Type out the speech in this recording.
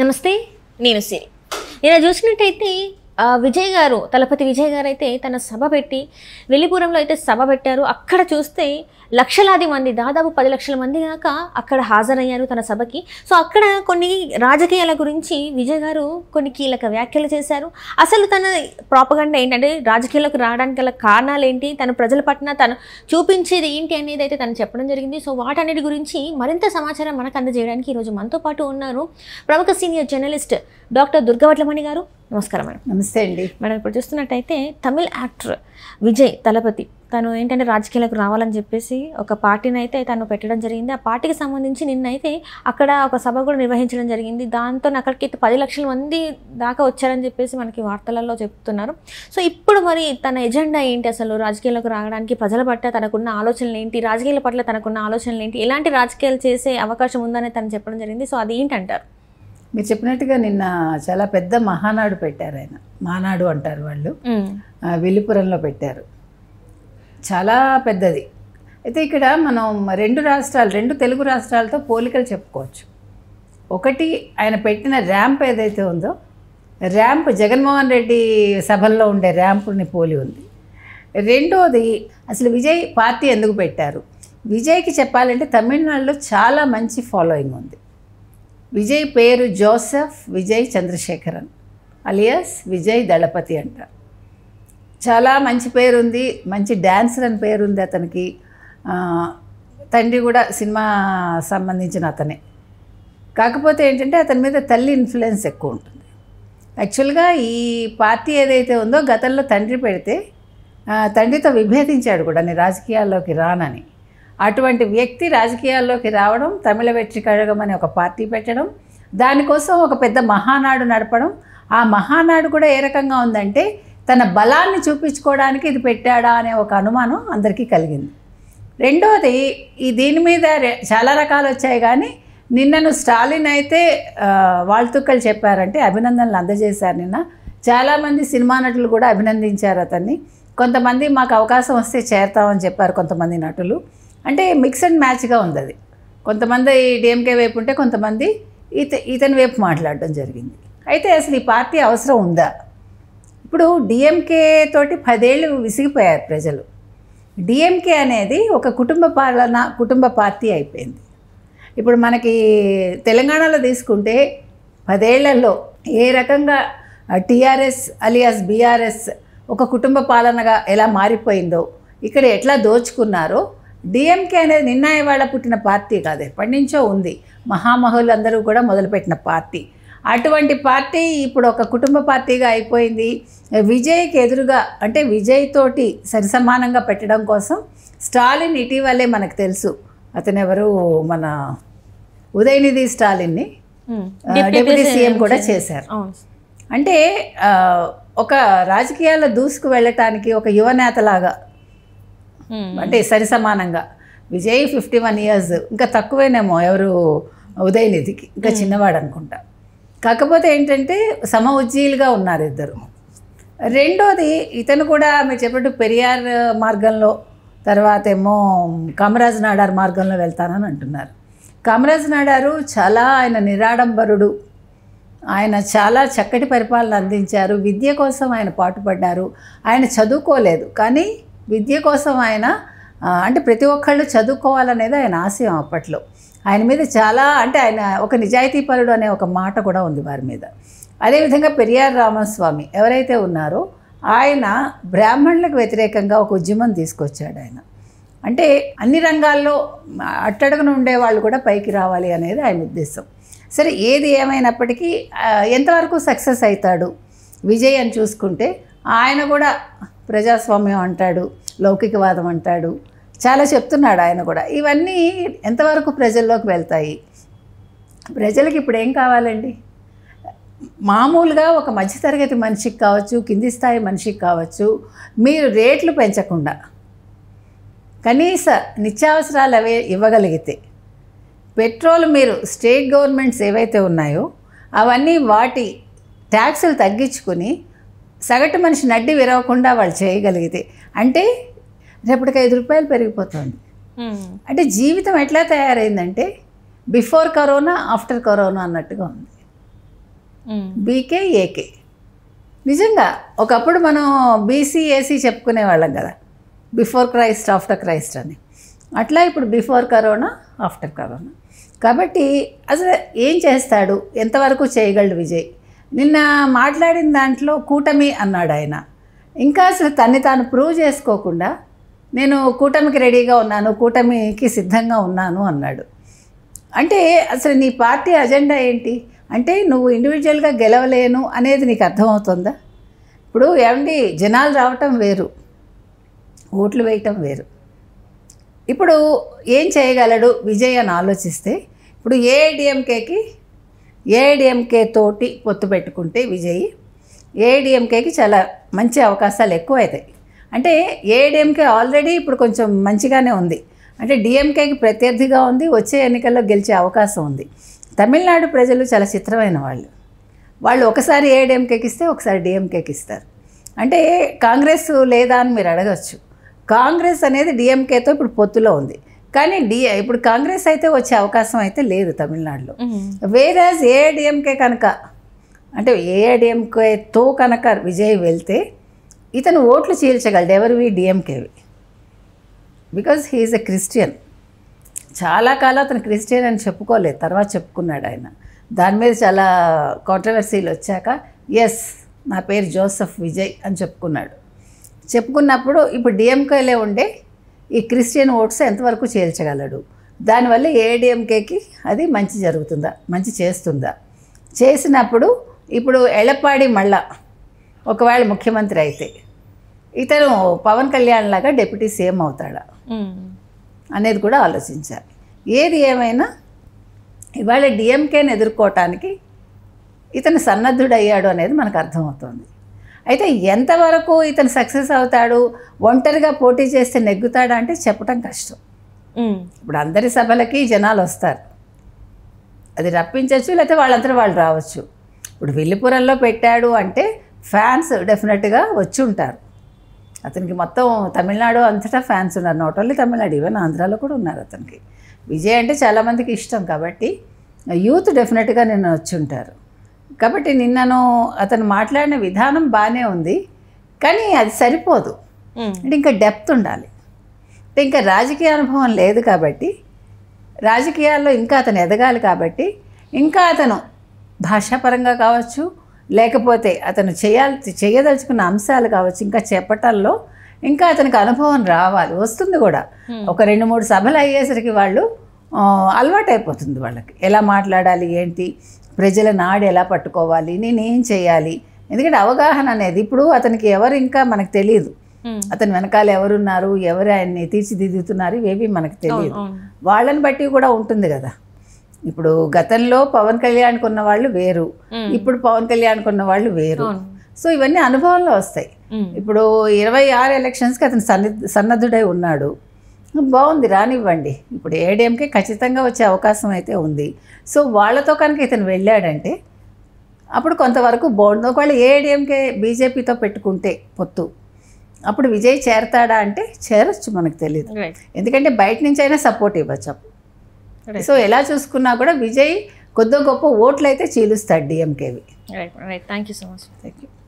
నమస్తే నేను సిరి నేను చూసినట్టయితే విజయ్ గారు తలపతి విజయ్ గారు అయితే తన సభ పెట్టి వెలిపురంలో అయితే సభ పెట్టారు అక్కడ చూస్తే లక్షలాది మంది దాదాపు పది లక్షల మంది కాక అక్కడ హాజరయ్యారు తన సభకి సో అక్కడ కొన్ని రాజకీయాల గురించి విజయ్ గారు కొన్ని కీలక వ్యాఖ్యలు చేశారు అసలు తన ప్రాపగండ ఏంటంటే రాజకీయాలకు రావడానికి గల కారణాలు ఏంటి తన ప్రజల పట్ల తను చూపించేది ఏంటి అనేది అయితే తను చెప్పడం జరిగింది సో వాటన్నిటి గురించి మరింత సమాచారం మనకు అందజేయడానికి ఈరోజు మనతో పాటు ఉన్నారు ప్రముఖ సీనియర్ జర్నలిస్ట్ డాక్టర్ దుర్గవట్లమణి గారు నమస్కారం మేడం నమస్తే అండి మేడం ఇప్పుడు చూస్తున్నట్టయితే తమిళ యాక్టర్ విజయ్ తలపతి తను ఏంటంటే రాజకీయాలకు రావాలని చెప్పేసి ఒక పార్టీని అయితే తను పెట్టడం జరిగింది ఆ పార్టీకి సంబంధించి నిన్నైతే అక్కడ ఒక సభ కూడా నిర్వహించడం జరిగింది దాంతో అక్కడికి పది లక్షల మంది దాకా వచ్చారని చెప్పేసి మనకి వార్తలలో చెప్తున్నారు సో ఇప్పుడు మరి తన ఎజెండా ఏంటి అసలు రాజకీయాలకు రావడానికి ప్రజల పట్ల తనకున్న ఆలోచనలు ఏంటి రాజకీయాల పట్ల తనకున్న ఆలోచనలు ఏంటి ఎలాంటి రాజకీయాలు చేసే అవకాశం ఉందని తను చెప్పడం జరిగింది సో అది ఏంటంటారు మీరు చెప్పినట్టుగా నిన్న చాలా పెద్ద మహానాడు పెట్టారు ఆయన మహానాడు అంటారు వాళ్ళు వెల్లిపురంలో పెట్టారు చాలా పెద్దది అయితే ఇక్కడ మనం రెండు రాష్ట్రాలు రెండు తెలుగు రాష్ట్రాలతో పోలికలు చెప్పుకోవచ్చు ఒకటి ఆయన పెట్టిన ర్యాంప్ ఏదైతే ఉందో ర్యాంప్ జగన్మోహన్ రెడ్డి సభల్లో ఉండే ర్యాంపుని పోలి ఉంది రెండోది అసలు విజయ్ పార్టీ ఎందుకు పెట్టారు విజయ్కి చెప్పాలంటే తమిళనాడులో చాలా మంచి ఫాలోయింగ్ ఉంది విజయ్ పేరు జోసెఫ్ విజయ్ చంద్రశేఖరన్ అలియాస్ విజయ్ దళపతి అంట చాలా మంచి పేరుంది మంచి డ్యాన్సర్ అని పేరుంది అతనికి తండ్రి కూడా సినిమా సంబంధించిన అతనే కాకపోతే ఏంటంటే అతని మీద తల్లి ఇన్ఫ్లుయెన్స్ ఎక్కువ ఉంటుంది యాక్చువల్గా ఈ పార్టీ ఏదైతే ఉందో గతంలో తండ్రి పెడితే తండ్రితో విభేదించాడు కూడా నేను రాజకీయాల్లోకి రానని అటువంటి వ్యక్తి రాజకీయాల్లోకి రావడం తమిళ వెట్రి కడగం అనే ఒక పార్టీ పెట్టడం దానికోసం ఒక పెద్ద మహానాడు నడపడం ఆ మహానాడు కూడా ఏ రకంగా ఉందంటే తన బలాన్ని చూపించుకోవడానికి ఇది పెట్టాడా అనే ఒక అనుమానం అందరికీ కలిగింది రెండవది ఈ దీని మీద చాలా రకాలు వచ్చాయి కానీ నిన్నను స్టాలిన్ అయితే వాళ్ళతుక్కలు చెప్పారంటే అభినందనలు అందజేశారు నిన్న చాలామంది సినిమా నటులు కూడా అభినందించారు అతన్ని కొంతమంది మాకు అవకాశం వస్తే చేరతామని చెప్పారు కొంతమంది నటులు అంటే మిక్స్ అండ్ మ్యాచ్గా ఉంది అది కొంతమంది ఈ డిఎంకే వైపు ఉంటే కొంతమంది ఈత ఇతని వైపు మాట్లాడడం జరిగింది అయితే అసలు ఈ పార్టీ అవసరం ఉందా ఇప్పుడు డిఎంకే తోటి పదేళ్ళు విసిగిపోయారు ప్రజలు డిఎంకే అనేది ఒక కుటుంబ పాలన కుటుంబ పార్టీ అయిపోయింది ఇప్పుడు మనకి తెలంగాణలో తీసుకుంటే పదేళ్లలో ఏ రకంగా టీఆర్ఎస్ అలియాస్ బీఆర్ఎస్ ఒక కుటుంబ పాలనగా ఎలా మారిపోయిందో ఇక్కడ ఎట్లా దోచుకున్నారో డిఎంకే అనేది నిన్న ఇవాళ పుట్టిన పార్టీ కాదు ఎప్పటి నుంచో ఉంది అందరూ కూడా మొదలుపెట్టిన పార్టీ అటువంటి పార్టీ ఇప్పుడు ఒక కుటుంబ పార్టీగా అయిపోయింది విజయ్కి ఎదురుగా అంటే విజయ్ తోటి సరిసమానంగా పెట్టడం కోసం స్టాలిన్ ఇటీవలే మనకు తెలుసు అతను ఎవరు మన ఉదయనిధి స్టాలిన్ని డిప్యూటీ సీఎం కూడా చేశారు అంటే ఒక రాజకీయాల్లో దూసుకు వెళ్ళటానికి ఒక యువనేతలాగా Hmm. అంటే సరి సమానంగా విజయ్ ఫిఫ్టీ వన్ ఇయర్స్ ఇంకా తక్కువేనేమో ఎవరు ఉదయనిధికి ఇంకా hmm. చిన్నవాడు అనుకుంటా కాకపోతే ఏంటంటే సమ ఉజ్జీలుగా ఉన్నారు ఇద్దరు రెండోది ఇతను కూడా మీరు చెప్పట్టు పెరియార్ మార్గంలో తర్వాత ఏమో కామరాజ్ నాడార్ మార్గంలో వెళ్తానని అంటున్నారు కామరాజ్ నాడారు చాలా ఆయన నిరాడంబరుడు ఆయన చాలా చక్కటి పరిపాలన అందించారు విద్య కోసం ఆయన పాటుపడ్డారు ఆయన చదువుకోలేదు కానీ విద్య కోసం ఆయన అంటే ప్రతి ఒక్కళ్ళు చదువుకోవాలనేది ఆయన ఆశయం అప్పట్లో ఆయన మీద చాలా అంటే ఆయన ఒక నిజాయితీపరుడు అనే ఒక మాట కూడా ఉంది వారి మీద అదేవిధంగా పెరియార్ రామస్వామి ఎవరైతే ఉన్నారో ఆయన బ్రాహ్మణులకు వ్యతిరేకంగా ఒక ఉద్యమం తీసుకొచ్చాడు ఆయన అంటే అన్ని రంగాల్లో అట్టడుగున ఉండే వాళ్ళు కూడా పైకి రావాలి అనేది ఆయన ఉద్దేశం సరే ఏది ఏమైనప్పటికీ ఎంతవరకు సక్సెస్ అవుతాడు విజయ్ అని చూసుకుంటే ఆయన కూడా ప్రజాస్వామ్యం అంటాడు లౌకికవాదం అంటాడు చాలా చెప్తున్నాడు ఆయన కూడా ఇవన్నీ ఎంతవరకు ప్రజల్లోకి వెళ్తాయి ప్రజలకు ఇప్పుడు ఏం కావాలండి మామూలుగా ఒక మధ్యతరగతి మనిషికి కావచ్చు కింది స్థాయి మనిషికి కావచ్చు మీరు రేట్లు పెంచకుండా కనీస నిత్యావసరాలు అవే ఇవ్వగలిగితే పెట్రోల్ మీరు స్టేట్ గవర్నమెంట్స్ ఏవైతే ఉన్నాయో అవన్నీ వాటి ట్యాక్సులు తగ్గించుకుని సగటు మనిషి నడ్డి విరవకుండా వాళ్ళు చేయగలిగితే అంటే రేపటికి ఐదు రూపాయలు పెరిగిపోతుంది అంటే జీవితం ఎట్లా తయారైందంటే బిఫోర్ కరోనా ఆఫ్టర్ కరోనా అన్నట్టుగా ఉంది బీకే ఏకే నిజంగా ఒకప్పుడు మనం బీసీ ఏసీ చెప్పుకునే వాళ్ళం కదా బిఫోర్ క్రైస్ట్ ఆఫ్టర్ క్రైస్ట్ అని అట్లా ఇప్పుడు బిఫోర్ కరోనా ఆఫ్టర్ కరోనా కాబట్టి అసలు ఏం చేస్తాడు ఎంతవరకు చేయగలడు విజయ్ నిన్న మాట్లాడిన దాంట్లో కూటమి అన్నాడు ఆయన ఇంకా అసలు తన్ని తాను ప్రూవ్ చేసుకోకుండా నేను కూటమికి రెడీగా ఉన్నాను కూటమికి సిద్ధంగా ఉన్నాను అన్నాడు అంటే అసలు నీ పార్టీ అజెండా ఏంటి అంటే నువ్వు ఇండివిజువల్గా గెలవలేను అనేది నీకు అర్థమవుతుందా ఇప్పుడు ఏమండి జనాలు రావటం వేరు ఓట్లు వేయటం వేరు ఇప్పుడు ఏం చేయగలడు విజయ్ అని ఆలోచిస్తే ఇప్పుడు ఏఐడిఎంకేకి ఏడిఎంకే తోటి పొత్తు పెట్టుకుంటే విజయ్ ఏడిఎంకేకి చాలా మంచి అవకాశాలు ఎక్కువ అవుతాయి అంటే ఏడిఎంకే ఆల్రెడీ ఇప్పుడు కొంచెం మంచిగానే ఉంది అంటే డిఎంకేకి ప్రత్యర్థిగా ఉంది వచ్చే ఎన్నికల్లో గెలిచే అవకాశం ఉంది తమిళనాడు ప్రజలు చాలా చిత్రమైన వాళ్ళు వాళ్ళు ఒకసారి ఏడిఎంకేకి ఇస్తే ఒకసారి డిఎంకేకి ఇస్తారు అంటే కాంగ్రెస్ లేదా అని మీరు అడగచ్చు కాంగ్రెస్ అనేది డిఎంకేతో ఇప్పుడు పొత్తులో ఉంది కానీ డిఏ ఇప్పుడు కాంగ్రెస్ అయితే వచ్చే అవకాశం అయితే లేదు తమిళనాడులో వేరే ఏఐడిఎంకే కనుక అంటే ఏఐడిఎంకేతో కనుక విజయ్ వెళ్తే ఇతను ఓట్లు చీల్చగలడు ఎవరివి డిఎంకేవి బికాజ్ హీఈస్ ఎ క్రిస్టియన్ చాలా కాలం అతను క్రిస్టియన్ అని చెప్పుకోలేదు తర్వాత చెప్పుకున్నాడు ఆయన దాని మీద చాలా కాంట్రవర్సీలు వచ్చాక ఎస్ నా పేరు జోసఫ్ విజయ్ అని చెప్పుకున్నాడు చెప్పుకున్నప్పుడు ఇప్పుడు డిఎంకేలే ఉండే ఈ క్రిస్టియన్ ఓట్స్ ఎంతవరకు చేర్చగలడు దానివల్ల ఏడిఎంకేకి అది మంచి జరుగుతుందా మంచి చేస్తుందా చేసినప్పుడు ఇప్పుడు ఎళపాడి మళ్ళా ఒకవేళ ముఖ్యమంత్రి అయితే ఇతను పవన్ కళ్యాణ్ లాగా డెప్యూటీ సీఎం అవుతాడా అనేది కూడా ఆలోచించాలి ఏది ఏమైనా ఇవాళ డిఎంకేని ఎదుర్కోవటానికి ఇతను సన్నద్ధుడయ్యాడు అనేది మనకు అర్థమవుతుంది అయితే ఎంతవరకు ఇతను సక్సెస్ అవుతాడు ఒంటరిగా పోటీ చేస్తే నెగ్గుతాడా అంటే చెప్పడం కష్టం ఇప్పుడు అందరి సభలకి జనాలు వస్తారు అది రప్పించవచ్చు లేకపోతే వాళ్ళంతా వాళ్ళు రావచ్చు ఇప్పుడు విల్లిపురంలో పెట్టాడు అంటే ఫ్యాన్స్ డెఫినెట్గా వచ్చి ఉంటారు అతనికి మొత్తం తమిళనాడు అంతటా ఫ్యాన్స్ ఉన్నారు నాట్ ఓన్లీ తమిళనాడు ఈవెన్ ఆంధ్రాలో కూడా ఉన్నారు అతనికి విజయ్ అంటే చాలామందికి ఇష్టం కాబట్టి యూత్ డెఫినెట్గా నేను వచ్చి ఉంటారు కాబట్టి నిన్నను అతను మాట్లాడిన విధానం బాగానే ఉంది కానీ అది సరిపోదు అంటే ఇంకా డెప్త్ ఉండాలి అంటే ఇంకా రాజకీయ అనుభవం లేదు కాబట్టి రాజకీయాల్లో ఇంకా అతను ఎదగాలి కాబట్టి ఇంకా అతను భాషాపరంగా కావచ్చు లేకపోతే అతను చేయాలి చేయదలుచుకున్న అంశాలు కావచ్చు ఇంకా చెప్పటంలో ఇంకా అతనికి అనుభవం రావాలి వస్తుంది కూడా ఒక రెండు మూడు సభలు అయ్యేసరికి వాళ్ళు అలవాటు అయిపోతుంది వాళ్ళకి ఎలా మాట్లాడాలి ఏంటి ప్రజల నాడు ఎలా పట్టుకోవాలి నేనేం చేయాలి ఎందుకంటే అవగాహన అనేది ఇప్పుడు అతనికి ఎవరు ఇంకా మనకు తెలియదు అతని వెనకాల ఎవరున్నారు ఎవరు ఆయన్ని తీర్చిదిద్దుతున్నారు ఇవేవి మనకు తెలియదు వాళ్ళని బట్టి కూడా ఉంటుంది కదా ఇప్పుడు గతంలో పవన్ కళ్యాణ్ కొన్న వాళ్ళు వేరు ఇప్పుడు పవన్ కళ్యాణ్ కొన్న వాళ్ళు వేరు సో ఇవన్నీ అనుభవంలో వస్తాయి ఇప్పుడు ఇరవై ఆరు ఎలక్షన్స్కి అతను సన్నద్ధుడై ఉన్నాడు బాగుంది రానివ్వండి ఇప్పుడు ఏడిఎంకే ఖచ్చితంగా వచ్చే అవకాశం అయితే ఉంది సో వాళ్ళతో కనుక ఇతను వెళ్ళాడంటే అప్పుడు కొంతవరకు బాగుంది ఒకవేళ ఏడిఎంకే బీజేపీతో పెట్టుకుంటే పొత్తు అప్పుడు విజయ్ చేరతాడా అంటే చేరొచ్చు మనకు తెలియదు ఎందుకంటే బయట నుంచి అయినా సపోర్ట్ ఇవ్వచ్చు సో ఎలా చూసుకున్నా కూడా విజయ్ కొద్ది గొప్ప ఓట్లు అయితే చీలుస్తాడు డిఎంకేవి thank you so much thank you